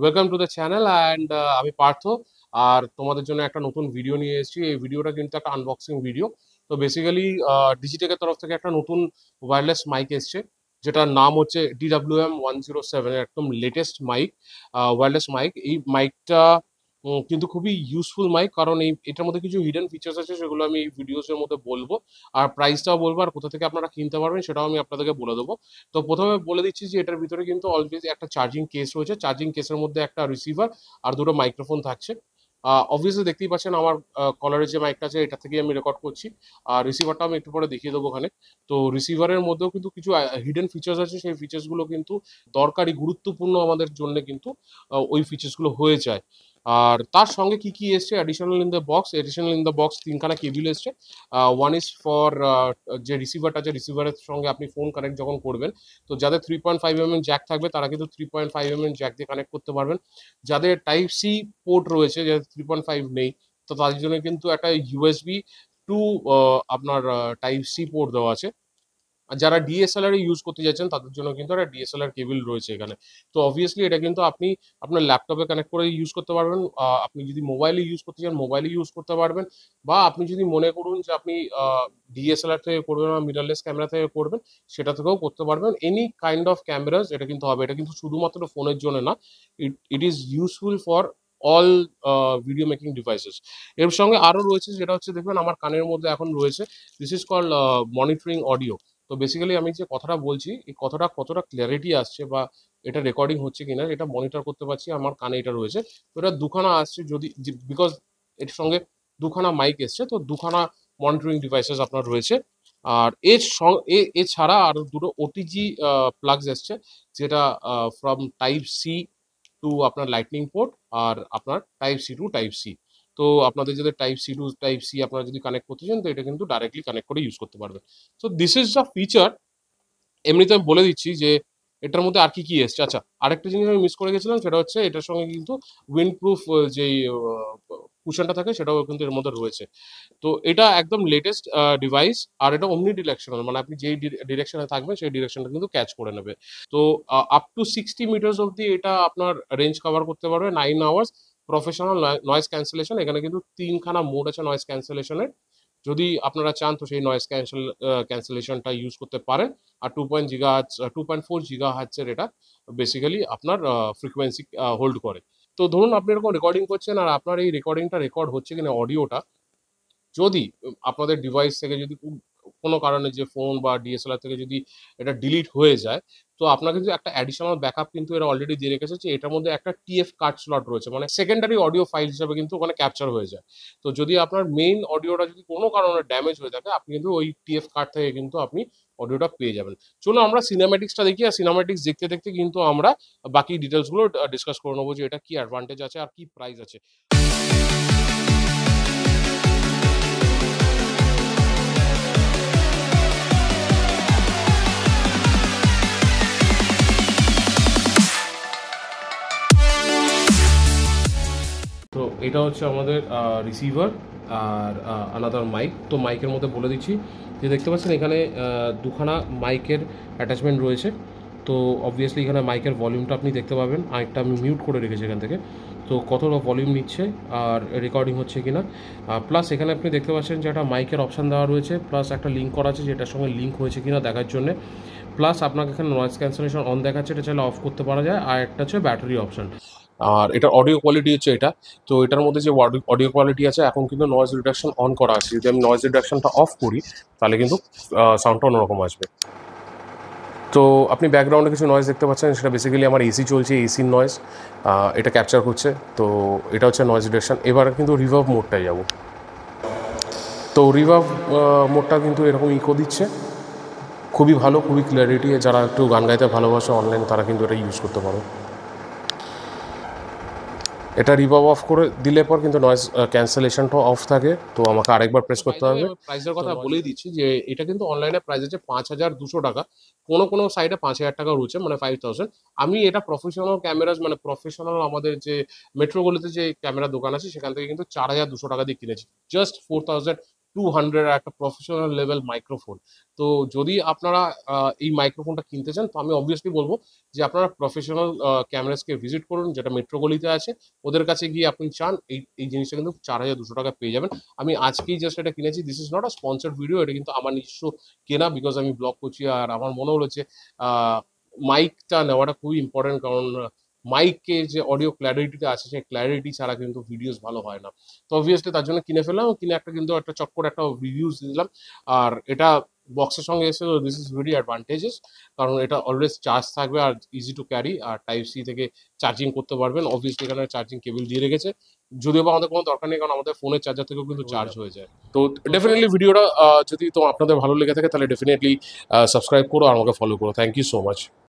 welcome to the channel and আমি পার্থ আর তোমাদের জন্য একটা নতুন ভিডিও নিয়ে এসেছি এই ভিডিওটা কিন্তু একটা আনবক্সিং ভিডিও তো বেসিক্যালি ডিজিটেকের uh, তরফ থেকে একটা নতুন ওয়্যারলেস মাইক এসছে যেটার নাম হচ্ছে D W M one zero seven একদম লেটেস্ট মাইক ওয়্যারলেস মাইক এই মাইকটা কিন্তু খুবই ইউজফুল মাইক কারণ এই এটার মধ্যে কিছু হিডেন ফিচার্স আছে সেগুলো আমি ভিডিওস ভিডিওসের মধ্যে বলবো আর প্রাইসটাও বলবো আর কোথা থেকে আপনারা কিনতে পারবেন সেটাও আমি আপনাদেরকে বলে দেবো তো প্রথমে বলে দিচ্ছি যে এটার ভিতরে কিন্তু অলওয়েজ একটা চার্জিং কেস রয়েছে চার্জিং কেসের মধ্যে একটা রিসিভার আর দুটো মাইক্রোফোন থাকছে অবভিয়াসলি দেখতেই পাচ্ছেন আমার কলারের যে মাইকটা আছে এটা থেকেই আমি রেকর্ড করছি আর রিসিভারটা আমি একটু পরে দেখিয়ে দেবো ওখানে তো রিসিভারের মধ্যেও কিন্তু কিছু হিডেন ফিচার্স আছে সেই ফিচার্সগুলো কিন্তু দরকারি গুরুত্বপূর্ণ আমাদের জন্য কিন্তু ওই ফিচার্সগুলো হয়ে যায় আর তার সঙ্গে কি কি এসছে additional in the box additional in the box তিনখানা কেবিল এসছে ওয়ান ইজ ফর যে রিসিভারটা আছে রিসিভারের সঙ্গে আপনি ফোন কানেক্ট যখন করবেন তো যাদের three point five M M jack থাকবে তারা কিন্তু three point five M M jack দিয়ে কানেক্ট করতে পারবেন যাদের টাইপ সি পোর্ট রয়েছে যাদের থ্রি পয়েন্ট ফাইভ নেই তো তাদের জন্য কিন্তু একটা ইউএসবি টু আপনার টাইপ সি পোর্ট দেওয়া আছে আর যারা ডিএসএলআর ইউজ করতে যাচ্ছেন তাদের জন্য কিন্তু একটা ডিএসএলআর কেবিল রয়েছে এখানে তো অবভিয়াসলি এটা কিন্তু আপনি আপনার ল্যাপটপে কানেক্ট করে ইউজ করতে পারবেন আপনি যদি মোবাইলে ইউজ করতে চান মোবাইলে ইউজ করতে পারবেন বা আপনি যদি মনে করুন যে আপনি ডিএসএলআর থেকে করবেন বা মিডারলেস ক্যামেরা থেকে করবেন সেটা থেকেও করতে পারবেন এনি কাইন্ড অফ ক্যামেরাস এটা কিন্তু হবে এটা কিন্তু শুধুমাত্র ফোনের জন্য না it it is useful for all video making devices এর সঙ্গে আরও রয়েছে যেটা হচ্ছে দেখবেন আমার কানের মধ্যে এখন রয়েছে this is call monitoring audio তো বেসিক্যালি আমি যে কথাটা বলছি এই কথাটা কতটা ক্ল্যারিটি আসছে বা এটা রেকর্ডিং হচ্ছে কিনা এটা মনিটর করতে পারছি আমার কানে এটা রয়েছে তো এটা দুখানা আসছে যদি বিকজ এর সঙ্গে দুখানা মাইক এসছে তো দুখানা মনিটরিং ডিভাইসেস আপনার রয়েছে আর এর এছাড়া আর দুটো ওটিজি প্লাগস এসছে যেটা ফ্রম টাইপ সি টু আপনার লাইটনিং পোর্ট আর আপনার type C to type C তো আপনাদের যদি type C to type C আপনারা যদি কানেক্ট করতে চান তো এটা কিন্তু ডাইরেক্টলি কানেক্ট করে ইউজ করতে পারবেন so this is the feature এমনিতে আমি বলে দিচ্ছি যে এটার মধ্যে আর কি কি এসছে আচ্ছা আরেকটা জিনিস আমি মিস করে গেছিলাম সেটা হচ্ছে এটার সঙ্গে কিন্তু উইন্ড প্রুফ যেই কুশনটা থাকে সেটাও কিন্তু এর মধ্যে রয়েছে তো এটা একদম লেটেস্ট ডিভাইস আর এটা অমনি ডিরেকশনাল মানে আপনি যেই ডিরেকশনে থাকবেন সেই ডিরেকশনটা কিন্তু ক্যাচ করে নেবে তো আপ টু সিক্সটি মিটার্স অবধি এটা আপনার রেঞ্জ কভার করতে পারবে nine hours professional noise cancellation এখানে কিন্তু তিনখানা মোড আছে নয়েজ ক্যান্সেলেশনের যদি আপনারা চান তো সেই নয়েজ ক্যান্সেল ক্যান্সেলেশনটা ইউজ করতে পারেন আর two point giga hertz two point four giga হার্টসের এটা বেসিক্যালি আপনার ফ্রিকোয়েন্সি হোল্ড করে তো ধরুন আপনি এরকম রেকর্ডিং করছেন আর আপনার এই রেকর্ডিংটা রেকর্ড হচ্ছে কিনা অডিওটা যদি আপনাদের ডিভাইস থেকে যদি কোনো কারণে যে ফোন বা ডিএসএলআর থেকে যদি এটা ডিলিট হয়ে যায় তো আপনাকে কিন্তু একটা অ্যাডিশনাল ব্যাকআপ কিন্তু এরা অলরেডি দিয়ে রেখেছে যে এটার মধ্যে একটা টিএফ কার্ড স্লট রয়েছে মানে সেকেন্ডারি অডিও ফাইল হিসাবে কিন্তু ওখানে ক্যাপচার হয়ে যায় তো যদি আপনার মেইন অডিওটা যদি কোনো কারণে ড্যামেজ হয়ে থাকে আপনি কিন্তু ওই টিএফ কার্ড থেকে কিন্তু আপনি অডিওটা পেয়ে যাবেন চলো আমরা সিনেম্যাটিক্সটা দেখি আর সিনেম্যাটিক্স দেখতে দেখতে কিন্তু আমরা বাকি ডিটেলসগুলো ডিসকাস করে নেবো যে এটা কি অ্যাডভান্টেজ আছে আর কি প্রাইস আছে এটা হচ্ছে আমাদের রিসিভার আর আনাদার মাইক তো মাইকের মধ্যে বলে দিচ্ছি যে দেখতে পাচ্ছেন এখানে দুখানা মাইকের অ্যাটাচমেন্ট রয়েছে তো অবভিয়াসলি এখানে মাইকের ভলিউমটা আপনি দেখতে পাবেন আরেকটা আমি মিউট করে রেখেছি এখান থেকে তো কতটা ভলিউম নিচ্ছে আর রেকর্ডিং হচ্ছে কি না প্লাস এখানে আপনি দেখতে পাচ্ছেন যে একটা মাইকের অপশান দেওয়া রয়েছে প্লাস একটা লিঙ্ক করা আছে যেটার সঙ্গে লিঙ্ক হয়েছে কি না দেখার জন্যে প্লাস আপনাকে এখানে নয়েজ ক্যান্সেলেশন অন দেখাচ্ছে এটা চাইলে অফ করতে পারা যায় আর একটা হচ্ছে ব্যাটারি অপশান আর এটার অডিও কোয়ালিটি হচ্ছে এটা তো এটার মধ্যে যে অডিও কোয়ালিটি আছে এখন কিন্তু নয়েজ রিডাকশন অন করা আছে যদি আমি নয়েজ রিডাকশনটা অফ করি তাহলে কিন্তু সাউন্ডটা অন্যরকম আসবে তো আপনি ব্যাকগ্রাউন্ডে কিছু নয়েজ দেখতে পাচ্ছেন সেটা বেসিক্যালি আমার এসি চলছে এসির নয়েজ এটা ক্যাপচার করছে তো এটা হচ্ছে নয়েজ রিডাকশন এবার কিন্তু রিভার্ভ মোডটায় যাব তো রিভার্ভ মোডটা কিন্তু এরকম ইকো দিচ্ছে খুবই ভালো খুবই ক্লিয়ারিটি যারা একটু গান গাইতে ভালোবাসে অনলাইন তারা কিন্তু এটা ইউজ করতে পারো এটা রিভাব অফ করে দিলে পর কিন্তু নয়েজ ক্যান্সেলেশনটা অফ থাকে তো আমাকে আরেকবার প্রেস করতে হবে প্রাইসের কথা বলেই দিচ্ছি যে এটা কিন্তু অনলাইনে প্রাইস আছে পাঁচ হাজার দুশো টাকা কোনো কোনো সাইডে পাঁচ হাজার টাকা রয়েছে মানে ফাইভ থাউজেন্ড আমি এটা প্রফেশনাল ক্যামেরাজ মানে প্রফেশনাল আমাদের যে মেট্রোগুলিতে যে ক্যামেরা দোকান আছে সেখান থেকে কিন্তু চার হাজার দুশো টাকা দিয়ে কিনেছি just four thousand two hundred একটা প্রফেশনাল লেভেল মাইক্রোফোন তো যদি আপনারা এই মাইক্রোফোনটা কিনতে চান তো আমি অবভিয়াসলি বলবো যে আপনারা প্রফেশনাল ক্যামেরাসকে ভিজিট করুন যেটা মেট্রোগলিতে আছে ওদের কাছে গিয়ে আপনি চান এই এই জিনিসটা কিন্তু চার হাজার দুশো টাকা পেয়ে যাবেন আমি আজকেই জাস্ট এটা কিনেছি this is not a sponsored video এটা কিন্তু আমার নিজস্ব কেনা বিকজ আমি ব্লগ করছি আর আমার মনে হলো যে মাইকটা নেওয়াটা খুবই ইম্পর্টেন্ট কারণ মাইককে যে অডিও ক্ল্যারিটিটা আছে সেই ক্ল্যারিটি ছাড়া কিন্তু ভিডিওস ভালো হয় না তো অবভিয়াসলি তার জন্য কিনে ফেললাম কিনে একটা কিন্তু একটা চটকর একটা রিভিউজ দিলাম আর এটা বক্সের সঙ্গে এসে তো দিস ইজ ভেরি অ্যাডভান্টেজেস কারণ এটা অলওয়েজ চার্জ থাকবে আর ইজি টু ক্যারি আর টাইপ সি থেকে চার্জিং করতে পারবেন অবভিয়াসলি এখানে চার্জিং কেবল দিয়ে রেখেছে যদিও বা আমাদের কোনো দরকার নেই কারণ আমাদের ফোনের চার্জার থেকেও কিন্তু চার্জ হয়ে যায় তো ডেফিনেটলি ভিডিওটা যদি তো আপনাদের ভালো লেগে থাকে তাহলে ডেফিনেটলি সাবস্ক্রাইব করো আর আমাকে ফলো করো থ্যাংক ইউ সো মাচ